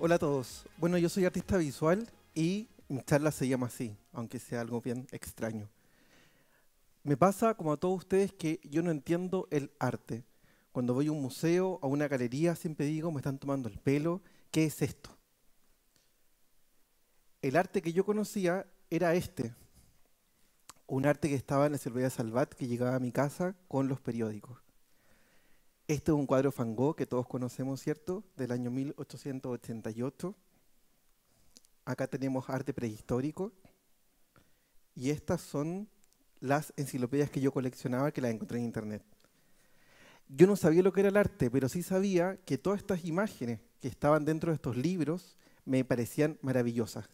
Hola a todos. Bueno, yo soy artista visual y mi charla se llama así, aunque sea algo bien extraño. Me pasa, como a todos ustedes, que yo no entiendo el arte. Cuando voy a un museo, o a una galería, siempre digo, me están tomando el pelo, ¿qué es esto? El arte que yo conocía era este, un arte que estaba en la cerveza Salvat que llegaba a mi casa con los periódicos. Este es un cuadro Van que todos conocemos, ¿cierto? Del año 1888. Acá tenemos arte prehistórico. Y estas son las enciclopedias que yo coleccionaba, que las encontré en internet. Yo no sabía lo que era el arte, pero sí sabía que todas estas imágenes que estaban dentro de estos libros me parecían maravillosas.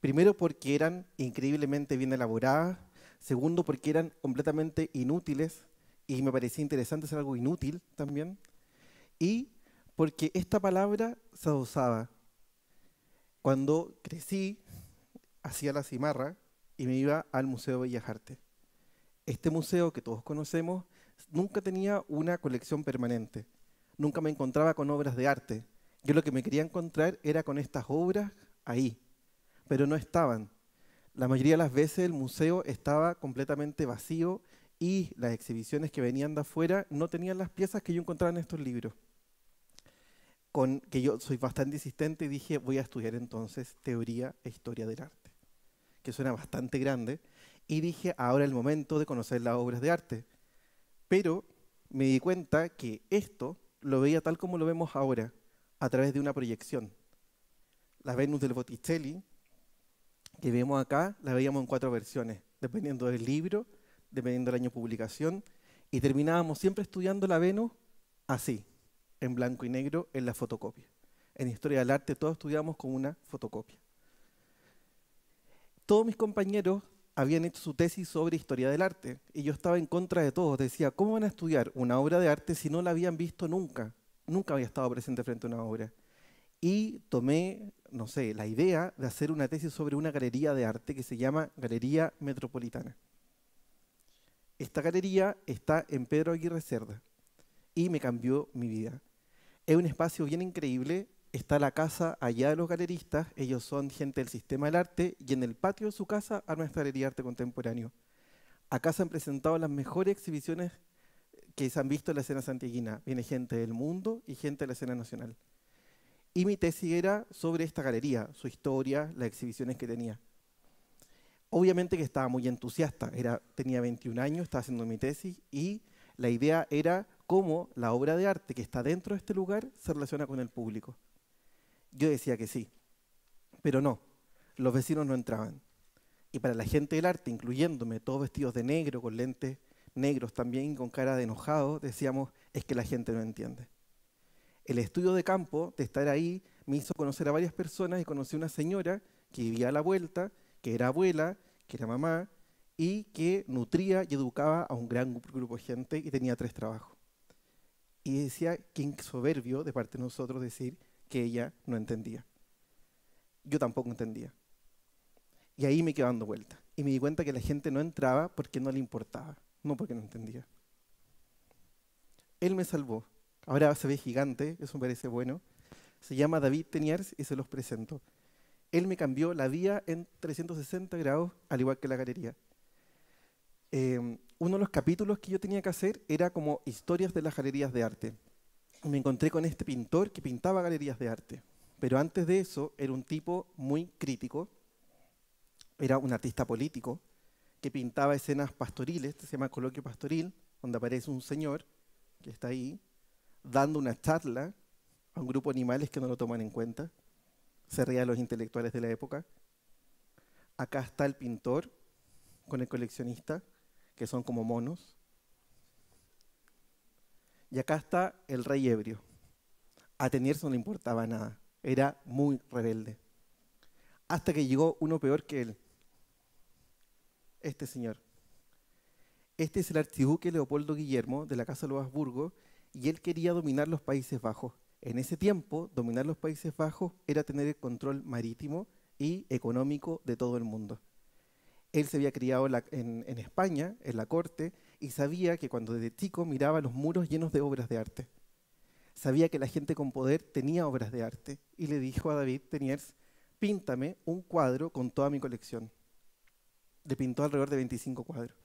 Primero porque eran increíblemente bien elaboradas, segundo porque eran completamente inútiles y me parecía interesante hacer algo inútil también, y porque esta palabra se usaba. Cuando crecí, hacía la cimarra y me iba al Museo de Bellas Artes. Este museo que todos conocemos nunca tenía una colección permanente, nunca me encontraba con obras de arte. Yo lo que me quería encontrar era con estas obras ahí, pero no estaban. La mayoría de las veces el museo estaba completamente vacío y las exhibiciones que venían de afuera no tenían las piezas que yo encontraba en estos libros. Con que yo soy bastante insistente y dije, voy a estudiar entonces teoría e historia del arte, que suena bastante grande, y dije, ahora es el momento de conocer las obras de arte. Pero me di cuenta que esto lo veía tal como lo vemos ahora, a través de una proyección. La Venus del Botticelli, que vemos acá, la veíamos en cuatro versiones, dependiendo del libro dependiendo del año de publicación, y terminábamos siempre estudiando la Venus así, en blanco y negro, en la fotocopia. En Historia del Arte todos estudiamos con una fotocopia. Todos mis compañeros habían hecho su tesis sobre historia del arte y yo estaba en contra de todos. Decía, ¿cómo van a estudiar una obra de arte si no la habían visto nunca? Nunca había estado presente frente a una obra. Y tomé, no sé, la idea de hacer una tesis sobre una galería de arte que se llama Galería Metropolitana esta galería está en Pedro Aguirre Cerda y me cambió mi vida. Es un espacio bien increíble, está la casa allá de los galeristas, ellos son gente del sistema del arte y en el patio de su casa a nuestra galería de arte contemporáneo. Acá se han presentado las mejores exhibiciones que se han visto en la escena santiaguina. Viene gente del mundo y gente de la escena nacional. Y mi tesis era sobre esta galería, su historia, las exhibiciones que tenía obviamente que estaba muy entusiasta, era, tenía 21 años, estaba haciendo mi tesis y la idea era cómo la obra de arte que está dentro de este lugar se relaciona con el público. Yo decía que sí, pero no, los vecinos no entraban. Y para la gente del arte, incluyéndome, todos vestidos de negro, con lentes negros también, con cara de enojado, decíamos, es que la gente no entiende. El estudio de campo, de estar ahí, me hizo conocer a varias personas y conocí a una señora que vivía a la vuelta, que era abuela que era mamá, y que nutría y educaba a un gran grupo de gente y tenía tres trabajos. Y decía que soberbio de parte de nosotros decir que ella no entendía. Yo tampoco entendía. Y ahí me quedé dando vuelta Y me di cuenta que la gente no entraba porque no le importaba, no porque no entendía. Él me salvó. Ahora se ve gigante, eso me parece bueno. Se llama David Teniers y se los presento él me cambió la vía en 360 grados, al igual que la galería. Em, uno de los capítulos que yo tenía que hacer era como historias de las galerías de arte. Me encontré con este pintor que pintaba galerías de arte, pero antes de eso era un tipo muy crítico, era un artista político que pintaba escenas pastoriles, se llama Coloquio Pastoril, donde aparece un señor que está ahí dando una charla a un grupo de animales que no lo toman en cuenta se los intelectuales de la época. Acá está el pintor con el coleccionista, que son como monos. Y acá está el rey ebrio. A Teniers no le importaba nada. Era muy rebelde. Hasta que llegó uno peor que él. Este señor. Este es el archiduque Leopoldo Guillermo de la Casa de los Habsburgo y él quería dominar los Países Bajos. En ese tiempo, dominar los Países Bajos era tener el control marítimo y económico de todo el mundo. Él se había criado en, en, España, en la corte, y sabía que cuando desde chico miraba los muros llenos de obras de arte. Sabía que la gente con poder tenía obras de arte y le dijo a David Teniers, píntame un cuadro con toda mi colección. Le pintó alrededor de 25 cuadros.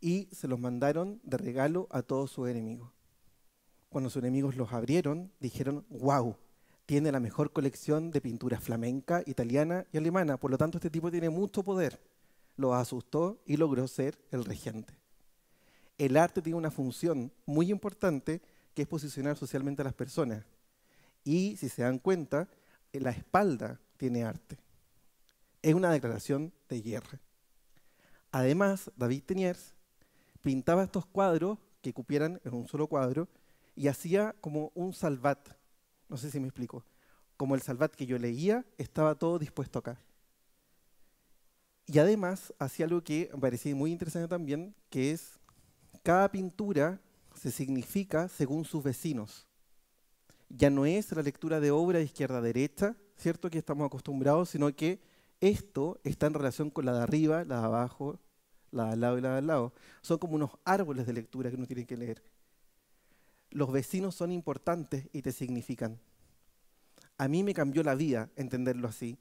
Y se los mandaron de regalo a todos sus enemigos cuando sus enemigos los abrieron, dijeron, wow, tiene la mejor colección de pintura flamenca, italiana y alemana, por lo tanto este tipo tiene mucho poder. Lo asustó y logró ser el regente. El arte tiene una función muy importante que es posicionar socialmente a las personas. Y si se dan cuenta, la espalda tiene arte. Es una declaración de guerra. Además, David Teniers pintaba estos cuadros que cupieran en un solo cuadro y hacía como un salvat. No sé si me explico. Como el salvat que yo leía, estaba todo dispuesto acá. Y además hacía algo que me parecía muy interesante también, que es cada pintura se significa según sus vecinos. Ya no es la lectura de obra de izquierda a derecha, ¿cierto? Que estamos acostumbrados, sino que esto está en relación con la de arriba, la de abajo, la de al lado y la de al lado. Son como unos árboles de lectura que uno tiene que leer. Los vecinos son importantes y te significan. A mí me cambió la vida entenderlo así.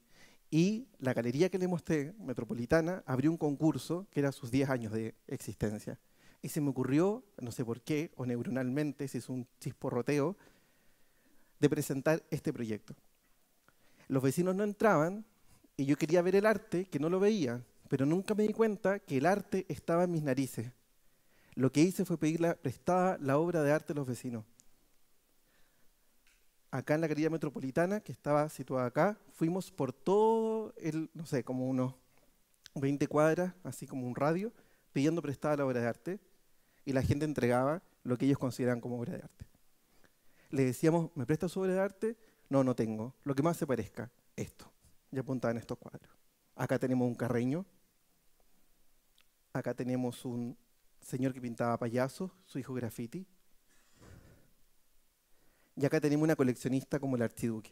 Y la galería que le mostré, Metropolitana, abrió un concurso que era sus 10 años de existencia. Y se me ocurrió, no sé por qué, o neuronalmente, si es un chisporroteo, de presentar este proyecto. Los vecinos no entraban y yo quería ver el arte, que no lo veía, pero nunca me di cuenta que el arte estaba en mis narices. Lo que hice fue pedir prestada la obra de arte a los vecinos. Acá en la calle metropolitana, que estaba situada acá, fuimos por todo el, no sé, como unos 20 cuadras, así como un radio, pidiendo prestada la obra de arte, y la gente entregaba lo que ellos consideran como obra de arte. Le decíamos, ¿me prestas obra de arte? No, no tengo. Lo que más se parezca, esto. Y apuntaban estos cuadros. Acá tenemos un carreño, acá tenemos un señor que pintaba payasos, su hijo graffiti. Y acá tenemos una coleccionista como el archiduque.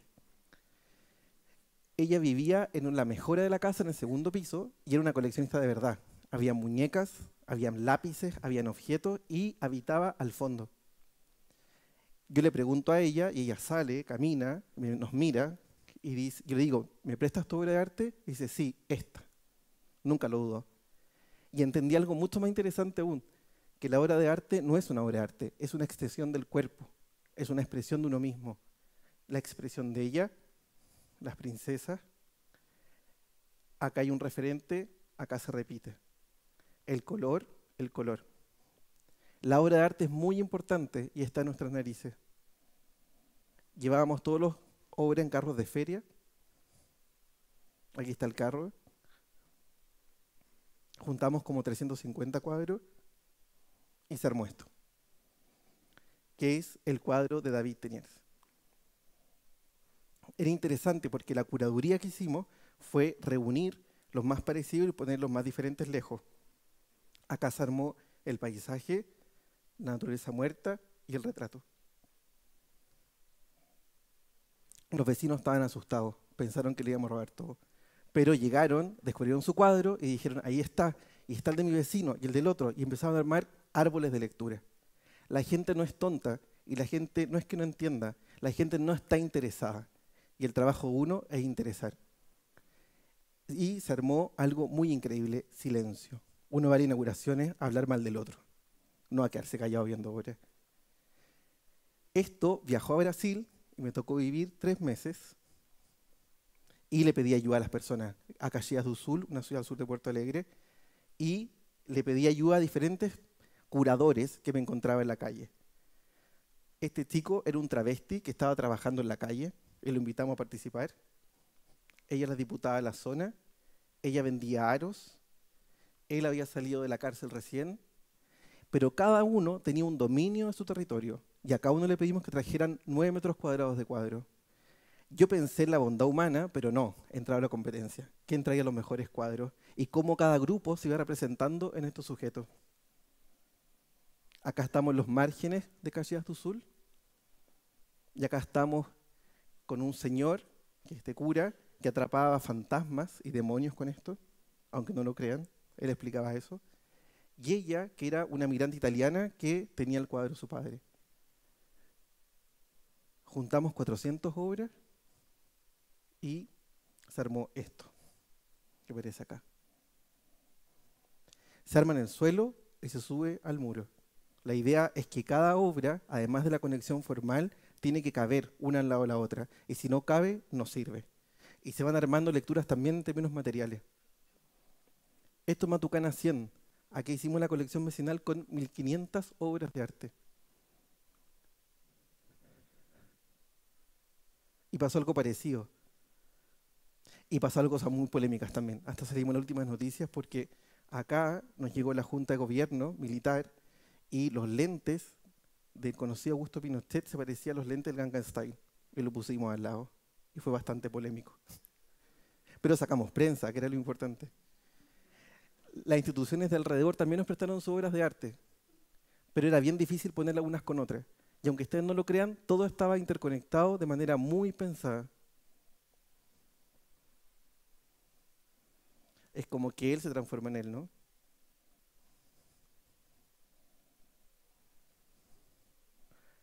Ella vivía en la mejora de la casa, en el segundo piso, y era una coleccionista de verdad. Había muñecas, habían lápices, habían objetos y habitaba al fondo. Yo le pregunto a ella y ella sale, camina, nos mira y dice, yo le digo, ¿me prestas tu obra de arte? Y dice, sí, esta. Nunca lo dudo. Y entendí algo mucho más interesante aún, que la obra de arte no es una obra de arte, es una extensión del cuerpo, es una expresión de uno mismo. La expresión de ella, las princesas, acá hay un referente, acá se repite. El color, el color. La obra de arte es muy importante y está en nuestras narices. Llevábamos todos los obras en carros de feria. Aquí está el carro. Juntamos como 350 cuadros y se armó esto, que es el cuadro de David Teniers. Era interesante porque la curaduría que hicimos fue reunir los más parecidos y poner los más diferentes lejos. Acá se armó el paisaje, la naturaleza muerta y el retrato. Los vecinos estaban asustados, pensaron que le íbamos a robar todo pero llegaron, descubrieron su cuadro y dijeron, ahí está, y está el de mi vecino y el del otro, y empezaron a armar árboles de lectura. La gente no es tonta y la gente no es que no entienda, la gente no está interesada. Y el trabajo uno es interesar. Y se armó algo muy increíble, silencio. Uno va a inauguraciones a hablar mal del otro, no a quedarse callado viendo obras. Esto viajó a Brasil y me tocó vivir tres meses y le pedí ayuda a las personas a Callidas del Sul, una ciudad al sur de Puerto Alegre, y le pedí ayuda a diferentes curadores que me encontraba en la calle. Este chico era un travesti que estaba trabajando en la calle y lo invitamos a participar. Ella era diputada de la zona, ella vendía aros, él había salido de la cárcel recién, pero cada uno tenía un dominio de su territorio y a cada uno le pedimos que trajeran nueve metros cuadrados de cuadro. Yo pensé en la bondad humana, pero no, entraba la competencia. ¿Quién traía los mejores cuadros? ¿Y cómo cada grupo se iba representando en estos sujetos? Acá estamos en los márgenes de Callidas do Y acá estamos con un señor, que este cura, que atrapaba fantasmas y demonios con esto, aunque no lo crean, él explicaba eso. Y ella, que era una migrante italiana que tenía el cuadro de su padre. Juntamos 400 obras y se armó esto, que aparece acá. Se arma en el suelo y se sube al muro. La idea es que cada obra, además de la conexión formal, tiene que caber una al lado de la otra. Y si no cabe, no sirve. Y se van armando lecturas también en términos materiales. Esto es Matucana 100. Aquí hicimos la colección vecinal con 1.500 obras de arte. Y pasó algo parecido. Y pasaron cosas muy polémicas también. Hasta salimos las últimas noticias porque acá nos llegó la Junta de Gobierno militar y los lentes del conocido Augusto Pinochet se parecían a los lentes del Gangnam Y lo pusimos al lado. Y fue bastante polémico. Pero sacamos prensa, que era lo importante. Las instituciones de alrededor también nos prestaron sus obras de arte. Pero era bien difícil ponerlas unas con otras. Y aunque ustedes no lo crean, todo estaba interconectado de manera muy pensada. es como que Él se transforma en Él, ¿no?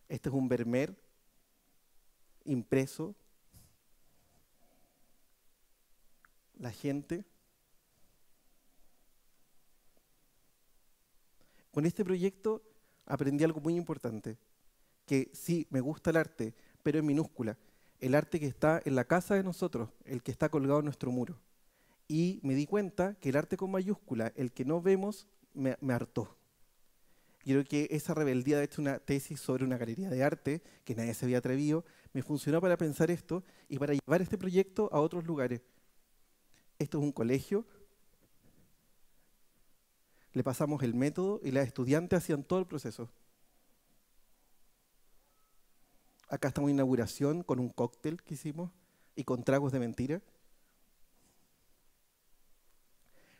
Este es un vermer impreso. La gente. Con este proyecto aprendí algo muy importante, que sí, me gusta el arte, pero en minúscula, el arte que está en la casa de nosotros, el que está colgado en nuestro muro y me di cuenta que el arte con mayúscula, el que no vemos, me, hartó. Creo que esa rebeldía, de hecho, una tesis sobre una galería de arte que nadie se había atrevido, me funcionó para pensar esto y para llevar este proyecto a otros lugares. Esto es un colegio. Le pasamos el método y las estudiantes hacían todo el proceso. Acá está una inauguración con un cóctel que hicimos y con tragos de mentira.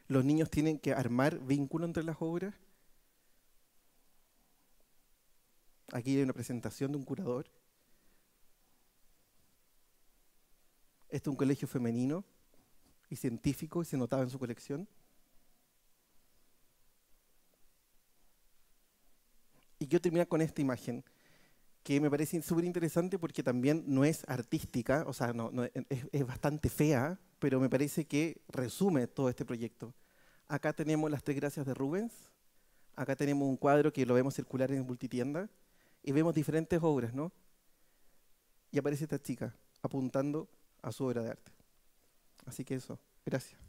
los niños tienen que armar vínculo entre las obras. Aquí hay una presentación de un curador. Este es un colegio femenino y científico y se notaba en su colección. Y quiero terminar con esta imagen, que me parece súper interesante porque también no es artística, o sea, es, bastante fea, pero me parece que resume todo este proyecto. Acá tenemos las tres gracias de Rubens, acá tenemos un cuadro que lo vemos circular en multitienda, y vemos diferentes obras, ¿no? Y aparece esta chica apuntando a su obra de arte. Así que eso, gracias.